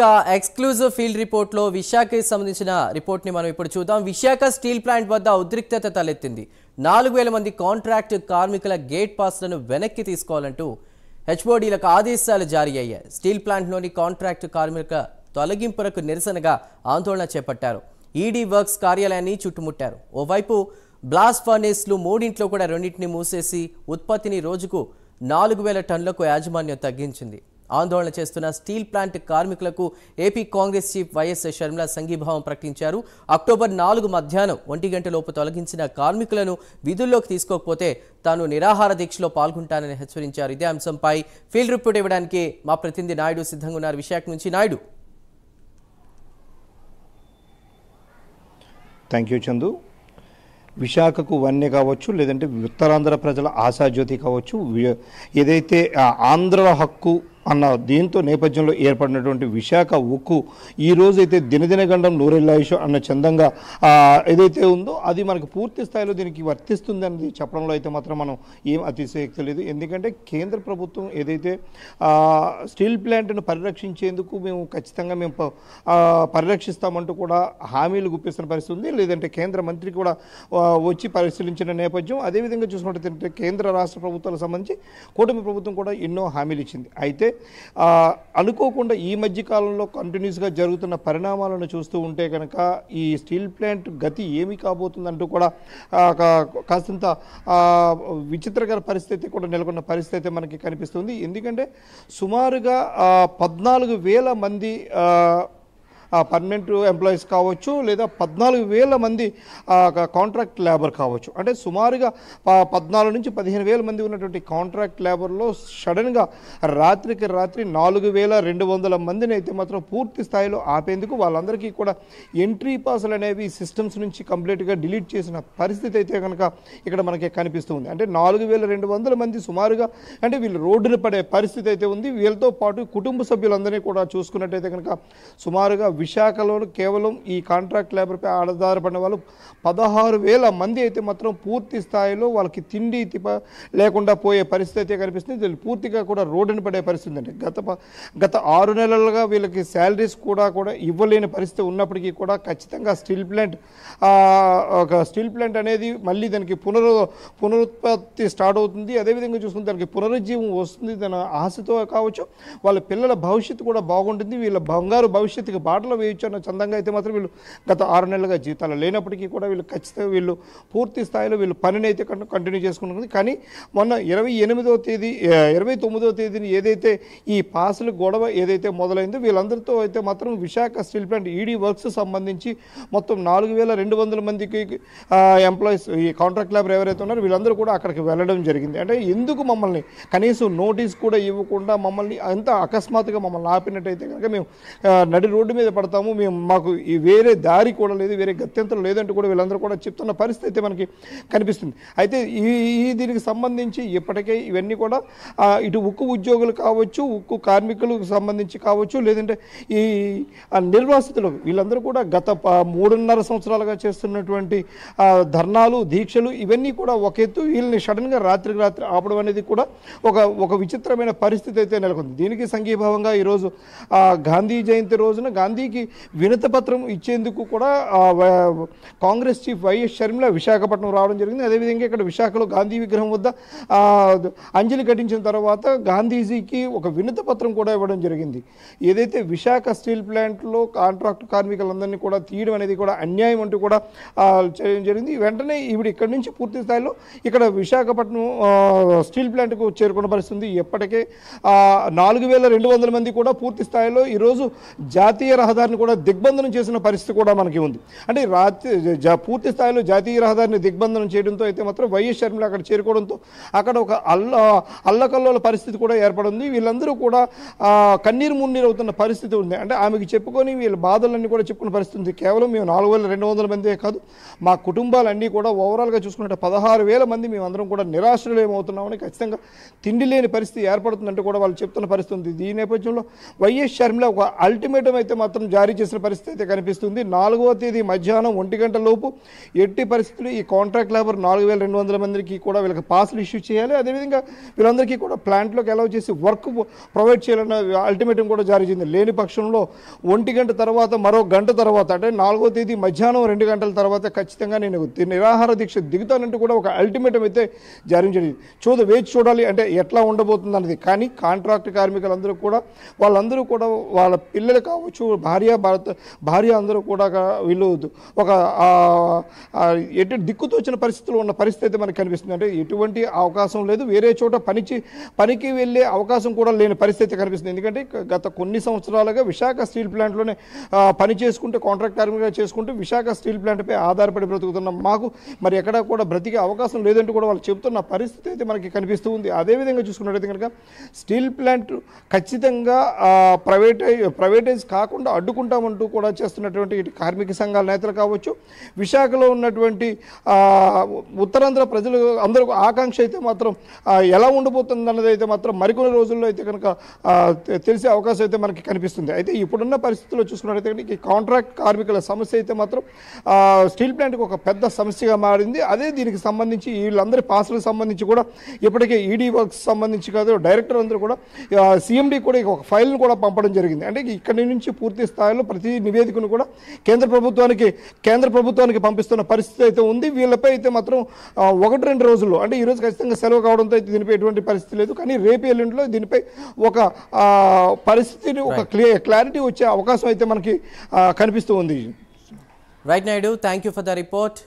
ఇక exclusive field రిపోర్ట్లో విశాఖకి సంబంధించిన రిపోర్ట్ని మనం ఇప్పుడు చూద్దాం విశాఖ స్టీల్ ప్లాంట్ వద్ద ఉద్రిక్తత తలెత్తింది నాలుగు వేల మంది కాంట్రాక్ట్ కార్మికుల గేట్ పాస్లను వెనక్కి తీసుకోవాలంటూ హెచ్ఓడీలకు ఆదేశాలు జారీ అయ్యాయి స్టీల్ ప్లాంట్లోని కాంట్రాక్ట్ కార్మికుల తొలగింపులకు నిరసనగా ఆందోళన చేపట్టారు ఈడీ వర్క్స్ కార్యాలయాన్ని చుట్టుముట్టారు ఓవైపు బ్లాస్ట్ ఫర్నేస్లు మూడింట్లో కూడా రెండింటిని మూసేసి ఉత్పత్తిని రోజుకు నాలుగు వేల టన్నులకు యాజమాన్యం తగ్గించింది ఆందోళన చేస్తున్న స్టీల్ ప్లాంట్ కార్మికులకు AP Congress chief YS Sharmila సంఘీభావం ప్రకటించారు అక్టోబర్ నాలుగు మధ్యాహ్నం ఒంటి గంటలోపు తొలగించిన కార్మికులను విధుల్లోకి తీసుకోకపోతే తాను నిరాహార దీక్షలో పాల్గొంటానని హెచ్చరించారు ఇదే అంశంపై ఫీల్డ్ రిపోర్ట్ ఇవ్వడానికి మా ప్రతినిధి నాయుడు సిద్ధంగా ఉన్నారు విశాఖ నుంచి నాయుడు థ్యాంక్ యూ చందు విశాఖకు వన్య కావచ్చు లేదంటే ఉత్తరాంధ్ర ప్రజల ఆశాజ్యోతి కావచ్చు ఏదైతే ఆంధ్ర హక్కు అన్న దీంతో నేపథ్యంలో ఏర్పడినటువంటి విశాఖ ఉక్కు ఈ రోజైతే గండం నూరెల్లాయిషు అన్న చందంగా ఏదైతే ఉందో అది మనకు పూర్తి స్థాయిలో దీనికి వర్తిస్తుంది అనేది చెప్పడంలో అయితే మాత్రం మనం ఏం అతిశయక్తలేదు ఎందుకంటే కేంద్ర ప్రభుత్వం ఏదైతే స్టీల్ ప్లాంట్ను పరిరక్షించేందుకు మేము ఖచ్చితంగా మేము పరిరక్షిస్తామంటూ కూడా హామీలు గుప్పిస్తున్న పరిస్థితి ఉంది లేదంటే కేంద్ర మంత్రి కూడా వచ్చి పరిశీలించిన నేపథ్యం అదేవిధంగా చూసుకున్నట్టు కేంద్ర రాష్ట్ర ప్రభుత్వాలకు సంబంధించి కూటమి ప్రభుత్వం కూడా ఎన్నో హామీలు ఇచ్చింది అయితే అనుకోకుండా ఈ మధ్యకాలంలో కంటిన్యూస్గా జరుగుతున్న పరిణామాలను చూస్తూ ఉంటే కనుక ఈ స్టీల్ ప్లాంట్ గతి ఏమి కాబోతుందంటూ కూడా కాస్తంత విచిత్రకర పరిస్థితి కూడా నెలకొన్న పరిస్థితి మనకి కనిపిస్తుంది ఎందుకంటే సుమారుగా పద్నాలుగు వేల మంది పర్మనెంట్ ఎంప్లాయీస్ కావచ్చు లేదా పద్నాలుగు వేల మంది కాంట్రాక్ట్ లేబర్ కావచ్చు అంటే సుమారుగా పద్నాలుగు నుంచి పదిహేను వేల మంది ఉన్నటువంటి కాంట్రాక్ట్ లేబర్లో సడన్గా రాత్రికి రాత్రి నాలుగు వేల రెండు వందల మందిని అయితే మాత్రం పూర్తి స్థాయిలో ఆపేందుకు వాళ్ళందరికీ కూడా ఎంట్రీ పాసులు అనేవి సిస్టమ్స్ నుంచి కంప్లీట్గా డిలీట్ చేసిన పరిస్థితి అయితే కనుక ఇక్కడ మనకి కనిపిస్తుంది అంటే నాలుగు వేల రెండు వందల మంది సుమారుగా అంటే వీళ్ళు రోడ్డున పడే పరిస్థితి అయితే ఉంది వీళ్ళతో పాటు కుటుంబ సభ్యులందరినీ కూడా చూసుకున్నట్టయితే కనుక సుమారుగా విశాఖలో కేవలం ఈ కాంట్రాక్ట్ లేబర్పై ఆధారపడిన వాళ్ళు పదహారు వేల మంది అయితే మాత్రం పూర్తి స్థాయిలో వాళ్ళకి తిండి తిప లేకుండా పోయే పరిస్థితి కనిపిస్తుంది వీళ్ళు పూర్తిగా కూడా రోడ్డుని పడే పరిస్థితి అండి గత గత ఆరు నెలలుగా వీళ్ళకి శాలరీస్ కూడా కూడా ఇవ్వలేని పరిస్థితి ఉన్నప్పటికీ కూడా ఖచ్చితంగా స్టీల్ ప్లాంట్ ఒక స్టీల్ ప్లాంట్ అనేది మళ్ళీ దానికి పునరు పునరుత్పత్తి స్టార్ట్ అవుతుంది అదేవిధంగా చూసుకుంటే దానికి పునరుజ్జీవం వస్తుంది దాని ఆశతో కావచ్చు వాళ్ళ పిల్లల భవిష్యత్తు కూడా బాగుంటుంది వీళ్ళ బంగారు భవిష్యత్తుకి బాటలు లక్షల్లో వేయొచ్చు అన్న చందంగా అయితే మాత్రం వీళ్ళు గత ఆరు నెలలుగా జీతాలు లేనప్పటికీ కూడా వీళ్ళు ఖచ్చితంగా వీళ్ళు పూర్తి స్థాయిలో వీళ్ళు పనిని అయితే కంటిన్యూ చేసుకుంటుంది కానీ మొన్న ఇరవై ఎనిమిదవ తేదీ ఇరవై తొమ్మిదవ తేదీని ఏదైతే ఈ పాసులు గొడవ ఏదైతే మొదలైందో వీళ్ళందరితో అయితే మాత్రం Visakha steel plant ED works సంబంధించి మొత్తం నాలుగు వేల రెండు వందల మందికి ఎంప్లాయీస్ ఈ కాంట్రాక్ట్ లేబర్ ఎవరైతే ఉన్నారో వీళ్ళందరూ కూడా అక్కడికి వెళ్ళడం జరిగింది అంటే ఎందుకు మమ్మల్ని కనీసం నోటీస్ కూడా ఇవ్వకుండా మమ్మల్ని అంత అకస్మాత్తుగా మమ్మల్ని ఆపినట్టయితే కనుక మేము నడి రోడ్డు మీద పడతాము మేము మాకు ఈ వేరే దారి కూడా లేదు వేరే గత్యంతరం లేదంటూ కూడా వీళ్ళందరూ కూడా చెప్తున్న పరిస్థితి మనకి కనిపిస్తుంది అయితే ఈ దీనికి సంబంధించి ఇప్పటికే ఇవన్నీ కూడా ఇటు ఉక్కు ఉద్యోగులు కావచ్చు ఉక్కు కార్మికులకు సంబంధించి కావచ్చు లేదంటే ఈ నిర్వాసితులు వీళ్ళందరూ కూడా గత మూడున్నర సంవత్సరాలుగా చేస్తున్నటువంటి ధర్నాలు దీక్షలు ఇవన్నీ కూడా ఒక ఎత్తు వీళ్ళని సడన్గా రాత్రికి రాత్రి ఆపడం అనేది కూడా ఒక ఒక విచిత్రమైన పరిస్థితి అయితే నెలకొంది దీనికి సంఘీభావంగా ఈరోజు గాంధీ జయంతి రోజున గాంధీ పార్టీకి పత్రం ఇచ్చేందుకు కూడా కాంగ్రెస్ చీఫ్ వైఎస్ షర్మిల విశాఖపట్నం రావడం జరిగింది అదేవిధంగా ఇక్కడ విశాఖలో గాంధీ విగ్రహం వద్ద అంజలి ఘటించిన తర్వాత గాంధీజీకి ఒక వినత పత్రం కూడా ఇవ్వడం జరిగింది ఏదైతే విశాఖ స్టీల్ ప్లాంట్లో కాంట్రాక్ట్ కార్మికులందరినీ కూడా తీయడం అనేది కూడా అన్యాయం అంటూ కూడా చేయడం జరిగింది వెంటనే ఇవిడ ఇక్కడి నుంచి పూర్తి స్థాయిలో ఇక్కడ విశాఖపట్నం స్టీల్ ప్లాంట్కు చేరుకున్న పరిస్థితి ఎప్పటికే నాలుగు మంది కూడా పూర్తి స్థాయిలో ఈరోజు జాతీయ రహదారి రహదారిని కూడా దిగ్బంధనం చేసిన పరిస్థితి కూడా మనకి ఉంది అంటే రాత్రి పూర్తి స్థాయిలో జాతీయ రహదారిని దిగ్బంధనం చేయడంతో అయితే మాత్రం వైఎస్ షర్మిల అక్కడ చేరుకోవడంతో అక్కడ ఒక అల్ల అల్లకల్లోల పరిస్థితి కూడా ఏర్పడింది వీళ్ళందరూ కూడా కన్నీరు మున్నీరు అవుతున్న పరిస్థితి ఉంది అంటే ఆమెకి చెప్పుకొని వీళ్ళ బాధలన్నీ కూడా చెప్పుకున్న పరిస్థితి ఉంది కేవలం మేము నాలుగు వేల రెండు వందల మందే కాదు మా కుటుంబాలన్నీ కూడా ఓవరాల్గా చూసుకున్నట్టు పదహారు వేల మంది మేమందరం కూడా నిరాశలేమవుతున్నామని ఖచ్చితంగా తిండి లేని పరిస్థితి ఏర్పడుతుందంటే కూడా వాళ్ళు చెప్తున్న పరిస్థితి ఉంది ఈ నేపథ్యంలో వైఎస్ షర్మిల ఒక అల్టిమేటం అయితే మాత్రం జారీ చేసిన పరిస్థితి కనిపిస్తుంది నాలుగవ తేదీ మధ్యాహ్నం ఒంటి గంట లోపు ఎట్టి పరిస్థితులు ఈ కాంట్రాక్ట్ లేబర్ నాలుగు వేల రెండు వందల మందికి కూడా వీళ్ళకి పాసులు ఇష్యూ చేయాలి అదేవిధంగా వీళ్ళందరికీ కూడా ప్లాంట్లోకి అలౌ చేసి వర్క్ ప్రొవైడ్ చేయాలన్న అల్టిమేటం కూడా జారీ చేసింది లేని పక్షంలో ఒంటి గంట తర్వాత మరో గంట తర్వాత అంటే నాలుగో తేదీ మధ్యాహ్నం రెండు గంటల తర్వాత ఖచ్చితంగా నేను నిరాహార దీక్ష దిగుతానంటూ కూడా ఒక అల్టిమేటం అయితే జారీ చేయండి చూడ వేచి చూడాలి అంటే ఎట్లా ఉండబోతుంది అన్నది కానీ కాంట్రాక్ట్ కార్మికులందరూ కూడా వాళ్ళందరూ కూడా వాళ్ళ పిల్లలు కావచ్చు భార్య భర్త భార్య అందరూ కూడా వీళ్ళు ఒక ఎటు దిక్కుతో వచ్చిన పరిస్థితులు ఉన్న పరిస్థితి అయితే మనకు కనిపిస్తుంది అంటే ఎటువంటి అవకాశం లేదు వేరే చోట పనికి పనికి వెళ్ళే అవకాశం కూడా లేని పరిస్థితి కనిపిస్తుంది ఎందుకంటే గత కొన్ని సంవత్సరాలుగా విశాఖ స్టీల్ ప్లాంట్లోనే పని చేసుకుంటే కాంట్రాక్ట్ కార్మికులుగా చేసుకుంటూ విశాఖ స్టీల్ ప్లాంట్పై ఆధారపడి బ్రతుకుతున్నాం మాకు మరి ఎక్కడ కూడా బ్రతికే అవకాశం లేదంటూ కూడా వాళ్ళు చెబుతున్న పరిస్థితి అయితే మనకి కనిపిస్తూ ఉంది అదేవిధంగా చూసుకున్నట్టయితే కనుక స్టీల్ ప్లాంట్ ఖచ్చితంగా ప్రైవేటై ప్రైవేటైజ్ కాకుండా అడ్డుకుంటామంటూ కూడా చేస్తున్నటువంటి ఇటు కార్మిక సంఘాల నేతలు కావచ్చు విశాఖలో ఉన్నటువంటి ఉత్తరాంధ్ర ప్రజలు అందరూ ఆకాంక్ష అయితే మాత్రం ఎలా ఉండిపోతుంది అన్నది అయితే మాత్రం మరికొన్ని రోజుల్లో అయితే కనుక తెలిసే అవకాశం అయితే మనకి కనిపిస్తుంది అయితే ఇప్పుడున్న పరిస్థితుల్లో చూసుకున్నట్టయితే కనుక ఈ కాంట్రాక్ట్ కార్మికుల సమస్య అయితే మాత్రం స్టీల్ ప్లాంట్కి ఒక పెద్ద సమస్యగా మారింది అదే దీనికి సంబంధించి వీళ్ళందరి పాసులకు సంబంధించి కూడా ఇప్పటికే ఈడీ వర్క్స్ సంబంధించి కాదు డైరెక్టర్ అందరూ కూడా సీఎండీ కూడా ఒక ఫైల్ను కూడా పంపడం జరిగింది అంటే ఇక్కడి నుంచి పూర్తి స్థాయిలో ప్రతి నివేదికను కూడా కేంద్ర ప్రభుత్వానికి కేంద్ర ప్రభుత్వానికి పంపిస్తున్న పరిస్థితి అయితే ఉంది వీళ్ళపై అయితే మాత్రం ఒకటి రెండు రోజుల్లో అంటే ఈరోజు ఖచ్చితంగా సెలవు కావడంతో అయితే దీనిపై ఎటువంటి పరిస్థితి లేదు కానీ రేపు ఎల్లుండిలో దీనిపై ఒక పరిస్థితిని ఒక క్లారిటీ వచ్చే అవకాశం అయితే మనకి కనిపిస్తూ ఉంది right Naidu thank for the report